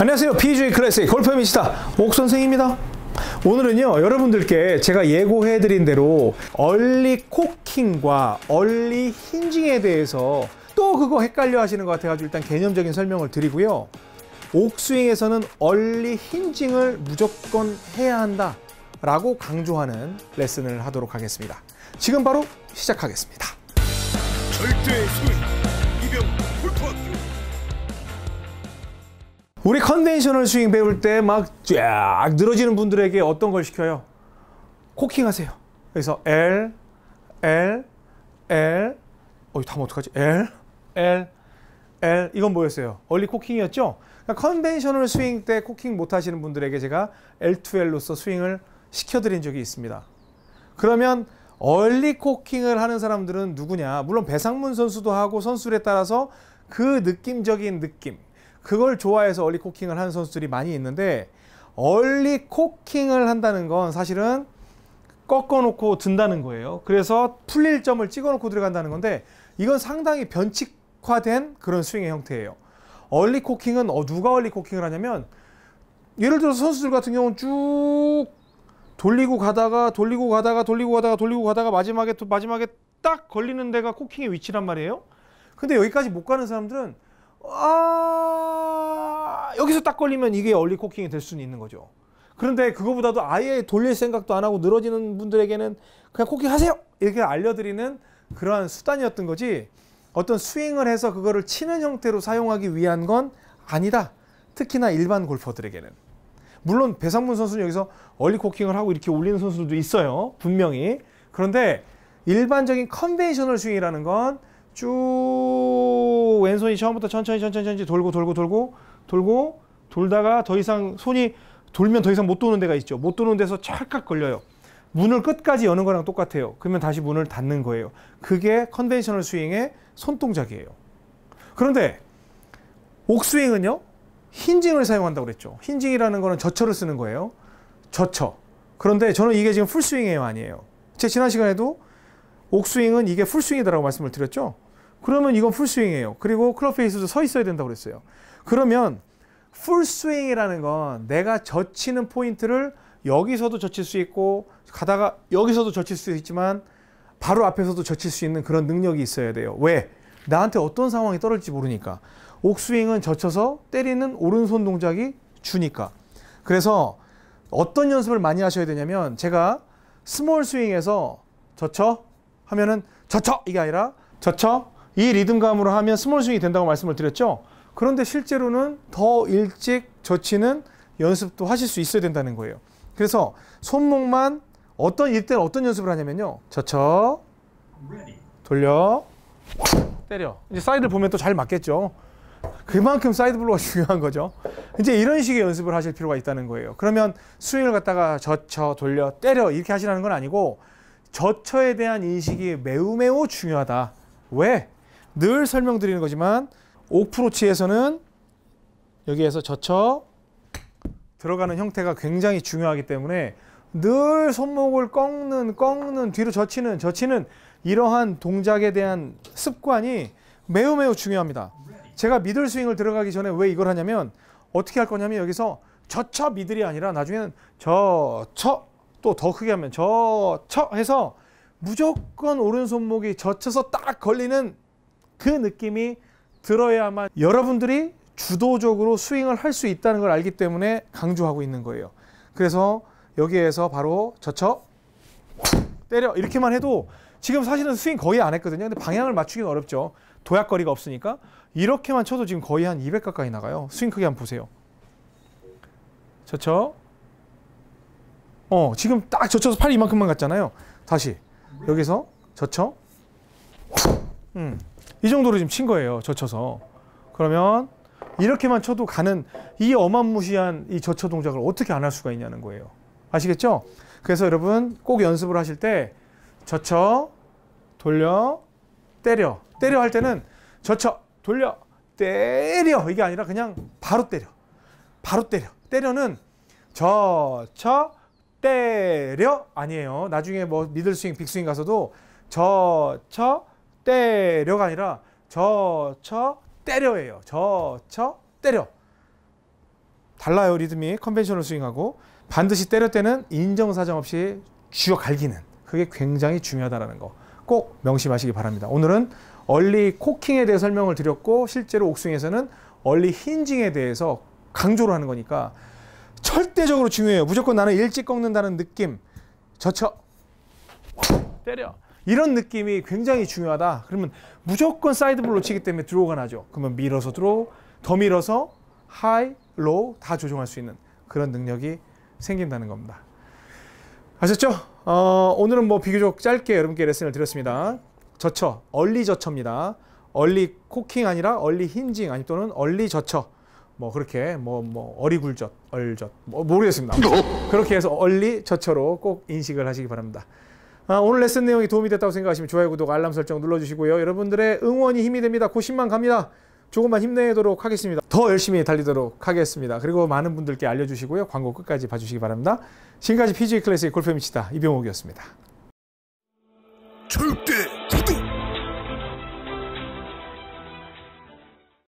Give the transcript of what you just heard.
안녕하세요. PJ 클래스골프 미치다 옥선생입니다. 오늘은요 여러분들께 제가 예고해 드린 대로 얼리 코킹과 얼리 힌징에 대해서 또 그거 헷갈려 하시는 것 같아가지고 일단 개념적인 설명을 드리고요 옥스윙에서는 얼리 힌징을 무조건 해야 한다 라고 강조하는 레슨을 하도록 하겠습니다 지금 바로 시작하겠습니다 절대 우리 컨벤셔널 스윙 배울 때 막 쫙 늘어지는 분들에게 어떤 걸 시켜요? 코킹 하세요. 그래서 L, L, L, 어이 다음 어떡하지? L, L, L 이건 뭐였어요? 얼리 코킹이었죠? 그러니까 컨벤셔널 스윙 때 코킹 못 하시는 분들에게 제가 L2L로서 스윙을 시켜드린 적이 있습니다. 그러면 얼리 코킹을 하는 사람들은 누구냐? 물론 배상문 선수도 하고 선수에 들 따라서 그 느낌적인 느낌 그걸 좋아해서 얼리 코킹을 하는 선수들이 많이 있는데 얼리 코킹을 한다는 건 사실은 꺾어놓고 든다는 거예요. 그래서 풀릴 점을 찍어놓고 들어간다는 건데 이건 상당히 변칙화된 그런 스윙의 형태예요. 얼리 코킹은 어, 누가 얼리 코킹을 하냐면 예를 들어서 선수들 같은 경우는 쭉 돌리고 가다가 돌리고 가다가 돌리고 가다가 돌리고 가다가 마지막에 마지막에 딱 걸리는 데가 코킹의 위치란 말이에요. 근데 여기까지 못 가는 사람들은 아 여기서 딱 걸리면 이게 얼리 코킹이 될 수는 있는 거죠. 그런데 그거보다도 아예 돌릴 생각도 안 하고 늘어지는 분들에게는 그냥 코킹 하세요 이렇게 알려드리는 그러한 수단이었던 거지 어떤 스윙을 해서 그거를 치는 형태로 사용하기 위한 건 아니다. 특히나 일반 골퍼들에게는. 물론 배상문 선수는 여기서 얼리 코킹을 하고 이렇게 올리는 선수들도 있어요. 분명히. 그런데 일반적인 컨벤셔널 스윙이라는 건쭉 왼손이 처음부터 천천히 천천히 천천히 돌고 돌고 돌고 돌고 돌다가 더 이상 손이 돌면 더 이상 못 도는 데가 있죠. 못 도는 데서 찰칵 걸려요. 문을 끝까지 여는 거랑 똑같아요. 그러면 다시 문을 닫는 거예요. 그게 컨벤셔널 스윙의 손동작이에요. 그런데 옥스윙은요. 힌징을 사용한다고 그랬죠. 힌징이라는 거는 저처를 쓰는 거예요. 저처. 그런데 저는 이게 지금 풀스윙이에요, 아니에요. 제 지난 시간에도 옥스윙은 이게 풀스윙이다라고 말씀을 드렸죠. 그러면 이건 풀스윙이에요. 그리고 클럽페이스도 서 있어야 된다고 그랬어요. 그러면 풀스윙이라는 건 내가 젖히는 포인트를 여기서도 젖힐 수 있고 가다가 여기서도 젖힐 수 있지만 바로 앞에서도 젖힐 수 있는 그런 능력이 있어야 돼요. 왜? 나한테 어떤 상황이 떨어질지 모르니까. 옥스윙은 젖혀서 때리는 오른손 동작이 주니까. 그래서 어떤 연습을 많이 하셔야 되냐면 제가 스몰 스윙에서 젖혀 하면은 젖혀 이게 아니라 젖혀 이 리듬감으로 하면 스몰 스윙이 된다고 말씀을 드렸죠. 그런데 실제로는 더 일찍 젖히는 연습도 하실 수 있어야 된다는 거예요. 그래서 손목만 어떤 일때는 어떤 연습을 하냐면요. 젖혀 돌려 때려. 이제 사이드를 보면 또 잘 맞겠죠. 그만큼 사이드 블로우가 중요한 거죠. 이제 이런 식의 연습을 하실 필요가 있다는 거예요. 그러면 스윙을 갖다가 젖혀, 돌려, 때려 이렇게 하시라는 건 아니고 젖혀에 대한 인식이 매우 매우 중요하다. 왜? 늘 설명드리는 거지만 오프로치에서는 여기에서 젖혀 들어가는 형태가 굉장히 중요하기 때문에 늘 손목을 꺾는 꺾는 뒤로 젖히는 젖히는 이러한 동작에 대한 습관이 매우 매우 중요합니다. 제가 미들 스윙을 들어가기 전에 왜 이걸 하냐면 어떻게 할 거냐면 여기서 젖혀 미들이 아니라 나중에는 젖혀 또 더 크게 하면 젖혀 해서 무조건 오른손목이 젖혀서 딱 걸리는 그 느낌이 들어야만 여러분들이 주도적으로 스윙을 할 수 있다는 걸 알기 때문에 강조하고 있는 거예요. 그래서 여기에서 바로 젖혀 때려 이렇게만 해도 지금 사실은 스윙 거의 안 했거든요. 근데 방향을 맞추기 어렵죠. 도약거리가 없으니까 이렇게만 쳐도 지금 거의 한 200 가까이 나가요. 스윙 크기 한번 보세요. 젖혀 어 지금 딱 젖혀서 팔이 이만큼만 갔잖아요 다시 여기서 젖혀 음. 이 정도로 지금 친 거예요. 젖혀서. 그러면 이렇게만 쳐도 가는 이 어마무시한 이 젖혀 동작을 어떻게 안 할 수가 있냐는 거예요. 아시겠죠? 그래서 여러분 꼭 연습을 하실 때 젖혀, 돌려, 때려. 때려 할 때는 젖혀, 돌려, 때려. 이게 아니라 그냥 바로 때려. 바로 때려. 때려는 젖혀, 때려 아니에요. 나중에 뭐 미들스윙, 빅스윙 가서도 젖혀, 때려가 아니라 저쳐 때려예요. 저쳐 때려. 달라요 리듬이 컨벤셔널 스윙하고 반드시 때려 때는 인정사정 없이 쥐어 갈기는 그게 굉장히 중요하다는 거 꼭 명심하시기 바랍니다. 오늘은 얼리 코킹에 대해 설명을 드렸고 실제로 옥스윙에서는 얼리 힌징에 대해서 강조를 하는 거니까 절대적으로 중요해요. 무조건 나는 일찍 꺾는다는 느낌. 저쳐 때려. 이런 느낌이 굉장히 중요하다. 그러면 무조건 사이드볼로 치기 때문에 드로우가 나죠. 그러면 밀어서 드로우, 더 밀어서 하이, 로우 다 조정할 수 있는 그런 능력이 생긴다는 겁니다. 아셨죠? 어, 오늘은 뭐 비교적 짧게 여러분께 레슨을 드렸습니다. 저처, 얼리 저처입니다. 얼리 코킹 아니라 얼리 힌징 아니 또는 얼리 저처. 뭐 그렇게 뭐뭐 뭐 어리굴젓, 얼젓 뭐 모르겠습니다. 뭐? 그렇게 해서 얼리 저처로 꼭 인식을 하시기 바랍니다. 아, 오늘 레슨 내용이 도움이 됐다고 생각하시면 좋아요, 구독, 알람 설정 눌러주시고요. 여러분들의 응원이 힘이 됩니다. 고0만 갑니다. 조금만 힘내도록 하겠습니다. 더 열심히 달리도록 하겠습니다. 그리고 많은 분들께 알려주시고요. 광고 끝까지 봐주시기 바랍니다. 지금까지 PG 클래스의 골프 미치다 이병옥이었습니다. 절대